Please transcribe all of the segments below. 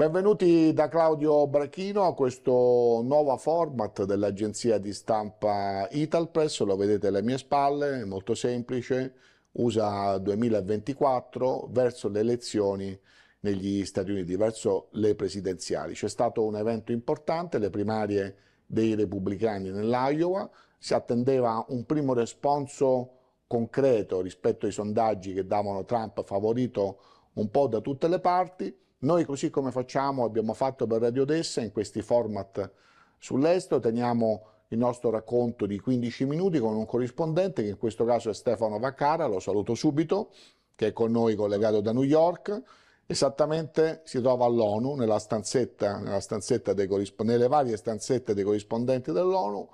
Benvenuti da Claudio Brachino a questo nuovo format dell'agenzia di stampa Italpress, lo vedete alle mie spalle, è molto semplice, USA 2024 verso le elezioni negli Stati Uniti, verso le presidenziali. C'è stato un evento importante, le primarie dei repubblicani nell'Iowa, si attendeva un primo responso concreto rispetto ai sondaggi che davano Trump favorito un po' da tutte le parti, noi così come facciamo, abbiamo fatto per Radio Odessa in questi format sull'estero, teniamo il nostro racconto di 15 minuti con un corrispondente che in questo caso è Stefano Vaccara, lo saluto subito, che è con noi collegato da New York, esattamente si trova all'ONU, nella stanzetta, nella stanzetta nelle varie stanzette dei corrispondenti dell'ONU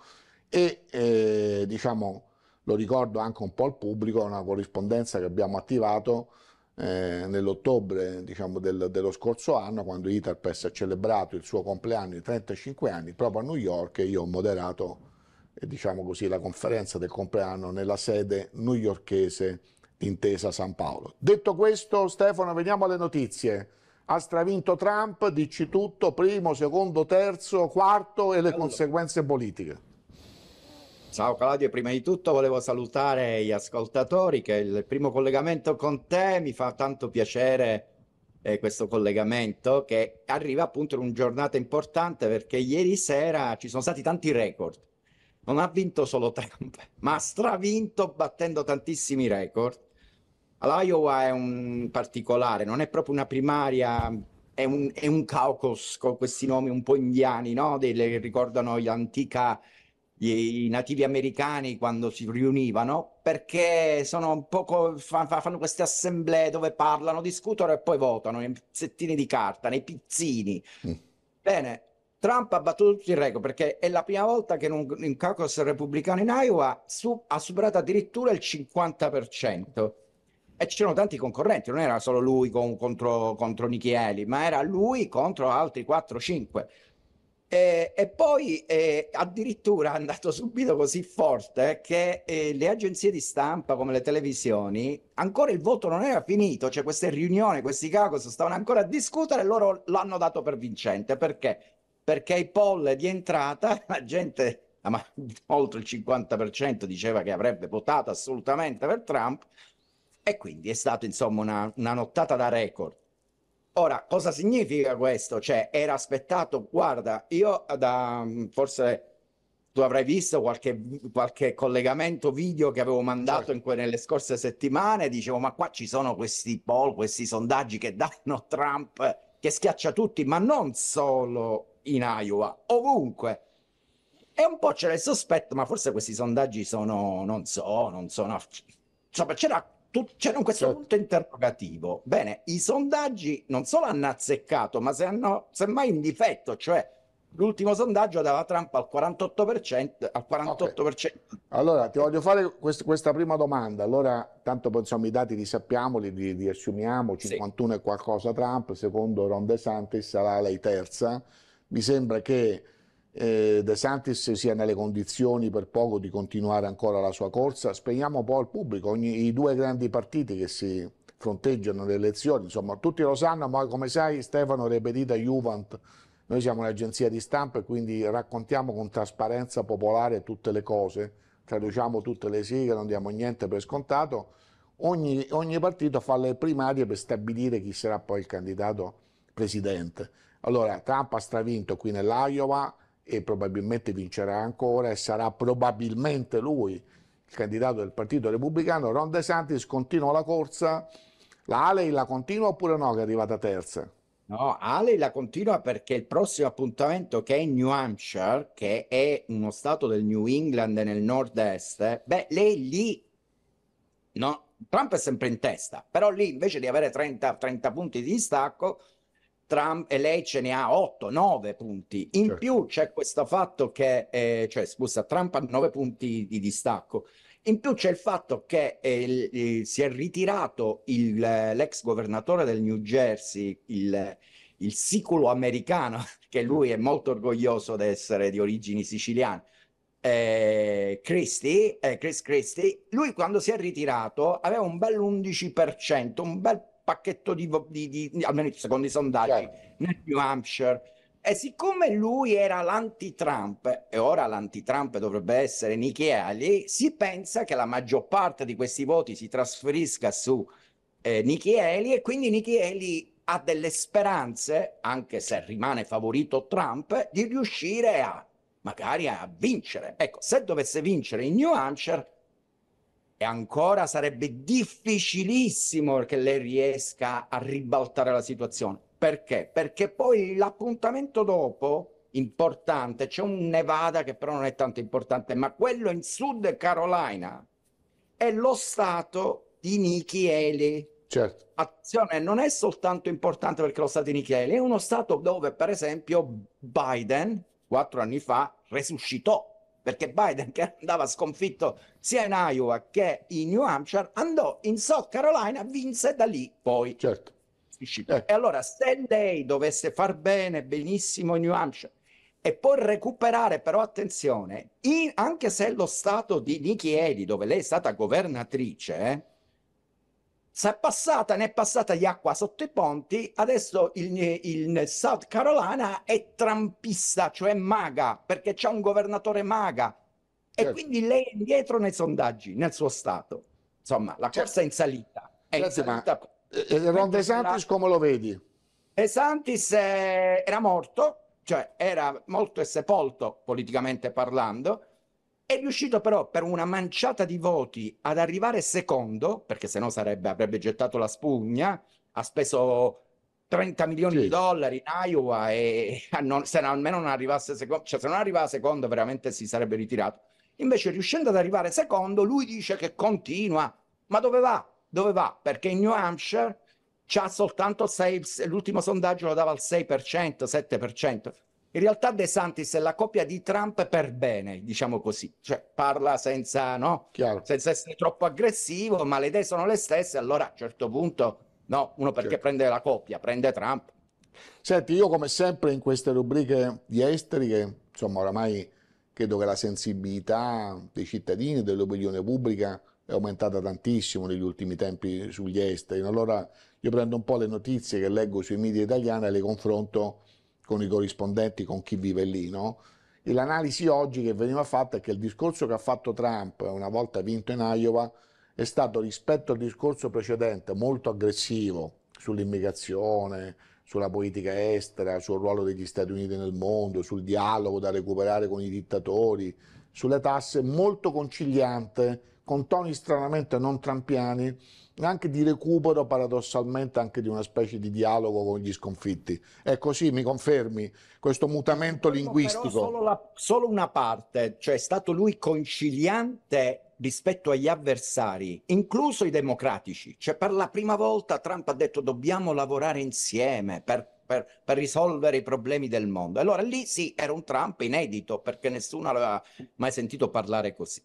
e eh, diciamo, lo ricordo anche un po' al pubblico, è una corrispondenza che abbiamo attivato eh, nell'ottobre diciamo, del, dello scorso anno, quando Italpes ha celebrato il suo compleanno di 35 anni proprio a New York, io ho moderato eh, diciamo così, la conferenza del compleanno nella sede newyorchese d'intesa San Paolo. Detto questo, Stefano, veniamo alle notizie. Ha stravinto Trump, dici tutto, primo, secondo, terzo, quarto e le allora. conseguenze politiche. Ciao Claudio, prima di tutto volevo salutare gli ascoltatori che il primo collegamento con te mi fa tanto piacere eh, questo collegamento che arriva appunto in una giornata importante perché ieri sera ci sono stati tanti record. Non ha vinto solo Trump, ma ha stravinto battendo tantissimi record. L'Iowa è un particolare, non è proprio una primaria, è un, è un caucus con questi nomi un po' indiani, no? Dei, ricordano l'antica i nativi americani quando si riunivano perché sono un poco fanno queste assemblee dove parlano, discutono e poi votano in pezzettini di carta, nei pizzini. Mm. Bene, Trump ha battuto tutti i record perché è la prima volta che in un, in caucus repubblicano in Iowa su, ha superato addirittura il 50%. E c'erano tanti concorrenti, non era solo lui con, contro, contro Nichieli, ma era lui contro altri 4-5 eh, e poi eh, addirittura è andato subito così forte che eh, le agenzie di stampa come le televisioni ancora il voto non era finito, cioè queste riunioni, questi cacos stavano ancora a discutere e loro l'hanno dato per vincente perché? Perché i poll di entrata la gente ma oltre il 50% diceva che avrebbe votato assolutamente per Trump e quindi è stata insomma una, una nottata da record. Ora, cosa significa questo? Cioè, era aspettato, guarda, io da mm, forse tu avrai visto qualche, qualche collegamento video che avevo mandato certo. que- nelle scorse settimane, dicevo, ma qua ci sono questi poll, questi sondaggi che danno Trump, che schiaccia tutti, ma non solo in Iowa, ovunque. E un po' c'era il sospetto, ma forse questi sondaggi sono, non so, non sono... Insomma, c'era c'era cioè, questo certo. punto interrogativo. Bene, i sondaggi non solo hanno azzeccato, ma se hanno semmai in difetto, cioè l'ultimo sondaggio dava Trump al 48%, al 48%. Okay. Allora, ti voglio fare quest questa prima domanda. Allora, tanto pensiamo i dati li sappiamo, li, li, li assumiamo, 51 sì. e qualcosa Trump, secondo Ron DeSantis sarà lei terza. Mi sembra che eh, De Santis sia nelle condizioni per poco di continuare ancora la sua corsa. Spegniamo un po' al pubblico, ogni, i due grandi partiti che si fronteggiano le elezioni, insomma tutti lo sanno, ma come sai Stefano Repetita Juvent, noi siamo un'agenzia di stampa e quindi raccontiamo con trasparenza popolare tutte le cose, traduciamo tutte le sigle, non diamo niente per scontato, ogni, ogni partito fa le primarie per stabilire chi sarà poi il candidato presidente. Allora Trump ha stravinto qui nell'Iowa, e probabilmente vincerà ancora e sarà probabilmente lui il candidato del Partito Repubblicano, Ron De Santis continua la corsa, la Alei la continua oppure no che è arrivata terza? No, Ale la continua perché il prossimo appuntamento che è in New Hampshire, che è uno stato del New England nel nord-est, beh, lei lì, no, Trump è sempre in testa, però lì invece di avere 30, 30 punti di distacco, Trump e lei ce ne ha 8-9 punti. In certo. più c'è questo fatto che, eh, cioè scusa, Trump ha 9 punti di distacco. In più c'è il fatto che eh, il, si è ritirato il, l'ex governatore del New Jersey, il, il siculo americano, che lui è molto orgoglioso di essere di origini siciliane, eh, Christie, eh, Chris Christie, lui quando si è ritirato aveva un bel 11%, un bel pacchetto di, di, di almeno secondo i sondaggi, certo. nel New Hampshire. E siccome lui era l'anti-Trump e ora l'anti-Trump dovrebbe essere Nikki Haley, si pensa che la maggior parte di questi voti si trasferisca su eh, Nikki Haley e quindi Nikki Haley ha delle speranze, anche se rimane favorito Trump, di riuscire a magari a vincere. Ecco, se dovesse vincere in New Hampshire, e ancora sarebbe difficilissimo che lei riesca a ribaltare la situazione. Perché? Perché poi l'appuntamento dopo, importante, c'è un Nevada che però non è tanto importante, ma quello in Sud Carolina è lo stato di Nikki Haley. Certo. Azione non è soltanto importante perché lo stato di Nikki Haley, è uno stato dove per esempio Biden quattro anni fa resuscitò perché Biden che andava sconfitto sia in Iowa che in New Hampshire andò in South Carolina, vinse da lì poi. Certo. Eh. E allora se lei dovesse far bene, benissimo in New Hampshire e poi recuperare però attenzione, in, anche se lo stato di Nikki Haley, dove lei è stata governatrice, eh, se è passata, ne è passata di acqua sotto i ponti, adesso il, il South Carolina è trampista, cioè maga, perché c'è un governatore maga certo. e quindi lei è indietro nei sondaggi nel suo stato. Insomma, la certo. corsa è in salita. È certo, in salita. Ma, eh, eh, Ron De Santis come lo vedi? De Santis eh, era morto, cioè era molto sepolto politicamente parlando, è riuscito però per una manciata di voti ad arrivare secondo, perché sennò sarebbe, avrebbe gettato la spugna, ha speso 30 milioni sì. di dollari in Iowa e non, se almeno non arrivasse secondo, cioè se non arrivava secondo veramente si sarebbe ritirato. Invece riuscendo ad arrivare secondo, lui dice che continua, ma dove va? Dove va? Perché in New Hampshire c'ha soltanto 6, l'ultimo sondaggio lo dava al 6%, 7%. In realtà De Santis è la coppia di Trump per bene, diciamo così, cioè parla senza, no? senza essere troppo aggressivo, ma le idee sono le stesse, allora a un certo punto no, uno perché certo. prende la coppia, prende Trump. Senti, io come sempre in queste rubriche di esteri, che insomma oramai credo che la sensibilità dei cittadini, dell'opinione pubblica è aumentata tantissimo negli ultimi tempi sugli esteri. Allora io prendo un po' le notizie che leggo sui media italiani e le confronto con i corrispondenti, con chi vive lì, no? E l'analisi oggi che veniva fatta è che il discorso che ha fatto Trump una volta vinto in Iowa è stato rispetto al discorso precedente molto aggressivo sull'immigrazione, sulla politica estera, sul ruolo degli Stati Uniti nel mondo, sul dialogo da recuperare con i dittatori, sulle tasse, molto conciliante, con toni stranamente non trampiani anche di recupero paradossalmente anche di una specie di dialogo con gli sconfitti. È così, mi confermi, questo mutamento linguistico. Solo, la, solo una parte, cioè è stato lui conciliante rispetto agli avversari, incluso i democratici. Cioè, per la prima volta Trump ha detto dobbiamo lavorare insieme per, per, per risolvere i problemi del mondo. Allora lì sì, era un Trump inedito perché nessuno l'aveva mai sentito parlare così.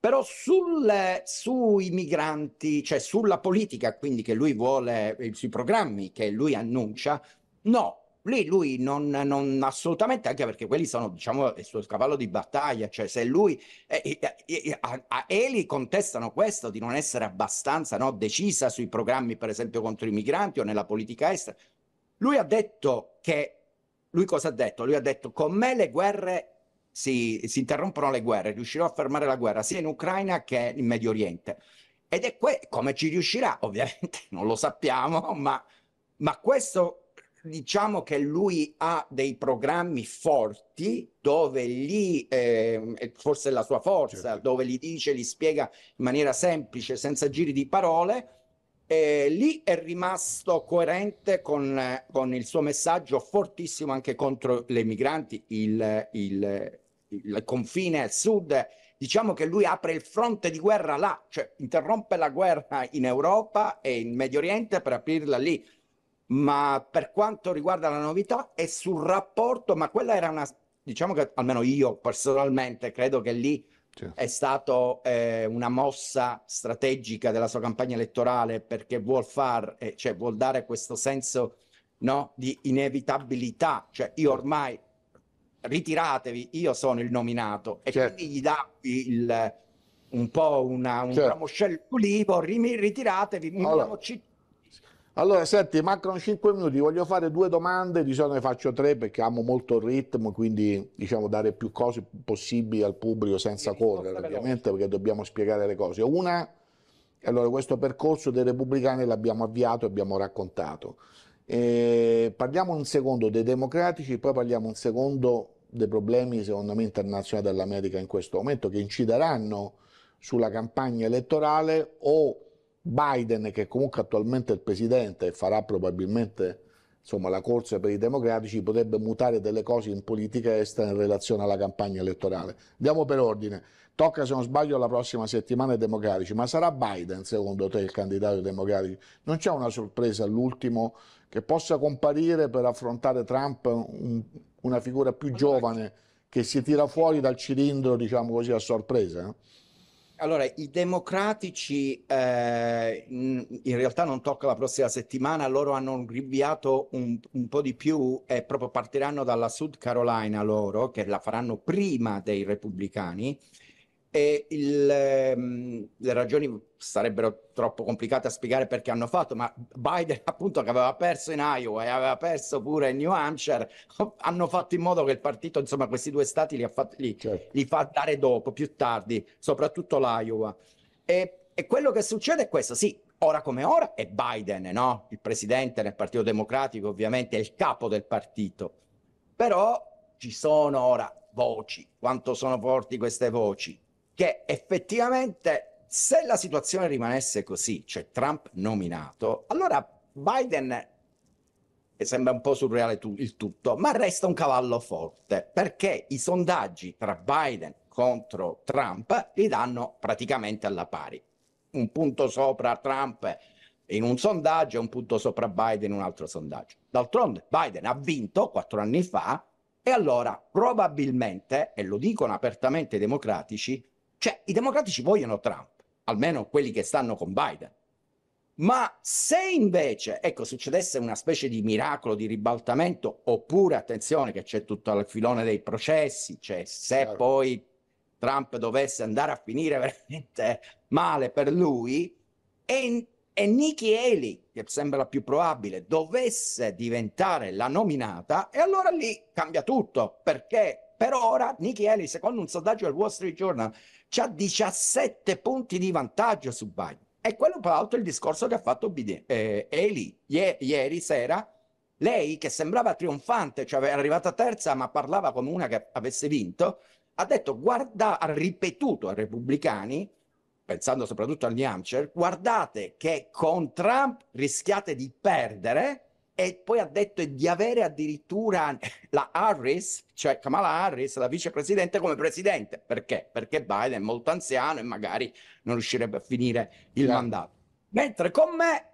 Però sul, sui migranti, cioè sulla politica, quindi che lui vuole, eh, sui programmi che lui annuncia, no, lì lui non, non, assolutamente, anche perché quelli sono, diciamo, il suo cavallo di battaglia, cioè se lui, eh eh, eh, eh, a, a Eli contestano questo di non essere abbastanza no, decisa sui programmi, per esempio, contro i migranti o nella politica estera. Lui ha detto che, lui cosa ha detto? Lui ha detto, con me le guerre si, si interrompono le guerre, riuscirò a fermare la guerra sia in Ucraina che in Medio Oriente. Ed è que- come ci riuscirà, ovviamente non lo sappiamo, ma, ma questo diciamo che lui ha dei programmi forti dove lì, eh, forse è la sua forza, certo. dove li dice, li spiega in maniera semplice, senza giri di parole, eh, lì è rimasto coerente con, eh, con, il suo messaggio fortissimo anche contro le migranti, il, il il confine sud, diciamo che lui apre il fronte di guerra là, cioè interrompe la guerra in Europa e in Medio Oriente per aprirla lì. Ma per quanto riguarda la novità è sul rapporto, ma quella era una, diciamo che almeno io personalmente credo che lì è stata eh, una mossa strategica della sua campagna elettorale perché vuol far, eh, cioè vuol dare questo senso no, di inevitabilità, cioè io ormai ritiratevi, io sono il nominato. E certo. quindi gli dà il, un po' una, un certo. ramoscello d'olivo, ritiratevi, un allora. ramoscello allora, senti, mancano 5 minuti, voglio fare due domande, di solito ne faccio tre perché amo molto il ritmo, quindi diciamo dare più cose possibili al pubblico senza correre, ovviamente, perché dobbiamo spiegare le cose. Una, allora, questo percorso dei repubblicani l'abbiamo avviato e abbiamo raccontato. E eh, parliamo un secondo dei democratici, poi parliamo un secondo dei problemi secondo me internazionali dell'America in questo momento che incideranno sulla campagna elettorale o Biden che comunque attualmente è il presidente e farà probabilmente insomma, la corsa per i democratici potrebbe mutare delle cose in politica estera in relazione alla campagna elettorale. Andiamo per ordine. Tocca, se non sbaglio, la prossima settimana ai democratici, ma sarà Biden secondo te il candidato democratico? Non c'è una sorpresa all'ultimo che possa comparire per affrontare Trump un, una figura più giovane che si tira fuori dal cilindro, diciamo così, a sorpresa? Allora, i democratici eh, in realtà non tocca la prossima settimana, loro hanno rinviato un, un, po' di più e proprio partiranno dalla South Carolina loro, che la faranno prima dei repubblicani e il, ehm, le ragioni sarebbero troppo complicate a spiegare perché hanno fatto, ma Biden, appunto, che aveva perso in Iowa e aveva perso pure in New Hampshire, hanno fatto in modo che il partito, insomma, questi due stati li, ha fatti, li, certo. li fa dare dopo, più tardi, soprattutto l'Iowa. E, e quello che succede è questo, sì, ora come ora è Biden, no? Il presidente del Partito Democratico, ovviamente, è il capo del partito. Però ci sono ora voci, quanto sono forti queste voci che effettivamente se la situazione rimanesse così, cioè Trump nominato, allora Biden sembra un po' surreale tu, il tutto, ma resta un cavallo forte perché i sondaggi tra Biden contro Trump li danno praticamente alla pari. Un punto sopra Trump in un sondaggio e un punto sopra Biden in un altro sondaggio. D'altronde Biden ha vinto quattro anni fa e allora probabilmente, e lo dicono apertamente i democratici, cioè, i democratici vogliono Trump, almeno quelli che stanno con Biden. Ma se invece, ecco, succedesse una specie di miracolo, di ribaltamento, oppure, attenzione, che c'è tutto il filone dei processi, cioè se claro. poi Trump dovesse andare a finire veramente male per lui, e, e Nikki Haley, che sembra la più probabile, dovesse diventare la nominata, e allora lì cambia tutto, perché per ora Nikki Haley, secondo un sondaggio del Wall Street Journal, ha 17 punti di vantaggio su Biden. E quello peraltro è il discorso che ha fatto Biden, eh, Haley ieri sera. Lei, che sembrava trionfante, cioè era arrivata terza, ma parlava come una che avesse vinto, ha detto, guarda, ha ripetuto ai repubblicani, pensando soprattutto al New Hampshire, guardate che con Trump rischiate di perdere e poi ha detto di avere addirittura la Harris, cioè Kamala Harris, la vicepresidente, come presidente. Perché? Perché Biden è molto anziano e magari non riuscirebbe a finire il yeah. mandato. Mentre con me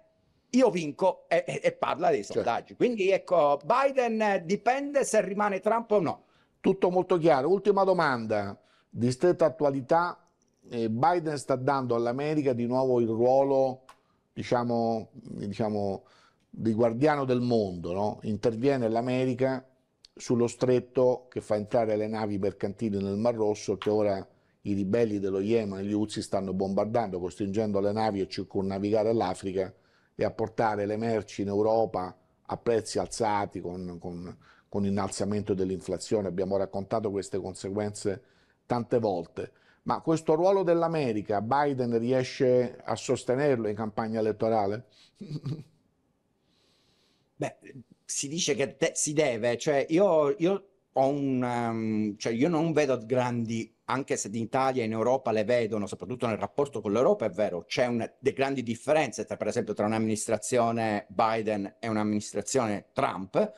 io vinco e, e, e parla dei certo. sondaggi. Cioè. Quindi ecco, Biden dipende se rimane Trump o no. Tutto molto chiaro. Ultima domanda di stretta attualità. Eh, Biden sta dando all'America di nuovo il ruolo, diciamo, diciamo di guardiano del mondo, no? interviene l'America sullo stretto che fa entrare le navi mercantili nel Mar Rosso che ora i ribelli dello Yemen, e gli Houthi, stanno bombardando, costringendo le navi a circonnavigare l'Africa e a portare le merci in Europa a prezzi alzati con, con, con innalzamento dell'inflazione. Abbiamo raccontato queste conseguenze tante volte. Ma questo ruolo dell'America, Biden riesce a sostenerlo in campagna elettorale? Beh, si dice che de- si deve, cioè io, io ho un, um, cioè io non vedo grandi, anche se in Italia e in Europa le vedono, soprattutto nel rapporto con l'Europa, è vero, c'è delle grandi differenze tra, per esempio, tra un'amministrazione Biden e un'amministrazione Trump,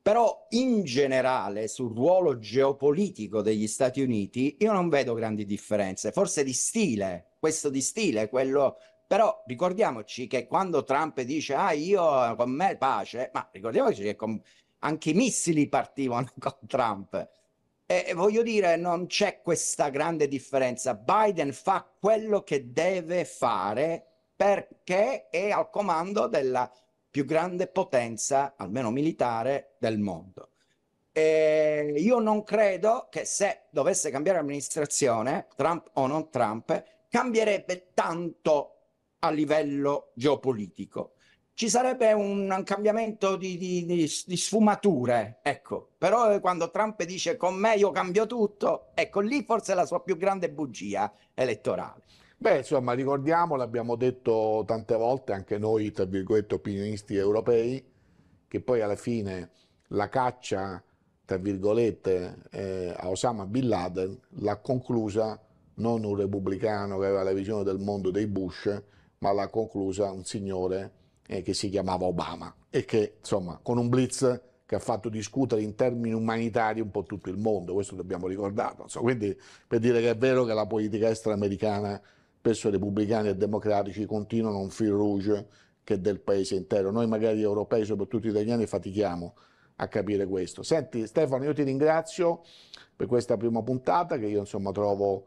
però in generale sul ruolo geopolitico degli Stati Uniti io non vedo grandi differenze, forse di stile, questo di stile, quello però ricordiamoci che quando Trump dice ah io con me pace, ma ricordiamoci che con, anche i missili partivano con Trump. E voglio dire, non c'è questa grande differenza. Biden fa quello che deve fare perché è al comando della più grande potenza, almeno militare, del mondo. E io non credo che se dovesse cambiare amministrazione, Trump o non Trump, cambierebbe tanto a livello geopolitico. Ci sarebbe un, cambiamento di, di, di, di, sfumature, ecco, però eh, quando Trump dice con me io cambio tutto, ecco lì forse è la sua più grande bugia elettorale. Beh, insomma, ricordiamo, l'abbiamo detto tante volte anche noi, tra virgolette, opinionisti europei, che poi alla fine la caccia, tra virgolette, eh, a Osama Bin Laden l'ha conclusa non un repubblicano che aveva la visione del mondo dei Bush, ma l'ha conclusa un signore eh, che si chiamava Obama e che insomma con un blitz che ha fatto discutere in termini umanitari un po' tutto il mondo, questo dobbiamo ricordarlo. So, quindi per dire che è vero che la politica estera americana, spesso repubblicani e democratici, continuano un fil rouge che del paese intero. Noi magari europei, soprattutto italiani, fatichiamo a capire questo. Senti Stefano, io ti ringrazio per questa prima puntata che io insomma trovo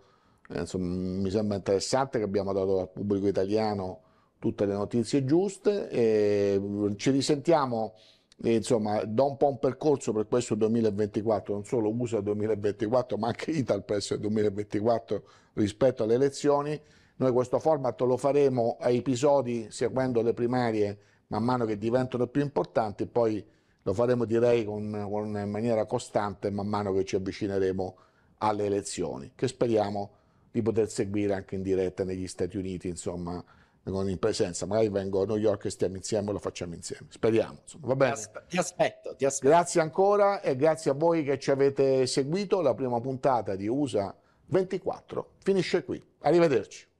Insomma, mi sembra interessante che abbiamo dato al pubblico italiano tutte le notizie giuste. E ci risentiamo eh, insomma, do un po' un percorso per questo 2024, non solo USA 2024, ma anche Ital Press 2024 rispetto alle elezioni. Noi questo format lo faremo a episodi seguendo le primarie man mano che diventano più importanti, poi lo faremo direi con, con in maniera costante man mano che ci avvicineremo alle elezioni, che speriamo di poter seguire anche in diretta negli Stati Uniti, insomma, con in presenza. Magari vengo a New York e stiamo insieme e lo facciamo insieme. Speriamo. Insomma, va bene. ti aspetto, ti aspetto. Grazie ancora e grazie a voi che ci avete seguito. La prima puntata di USA 24 finisce qui. Arrivederci.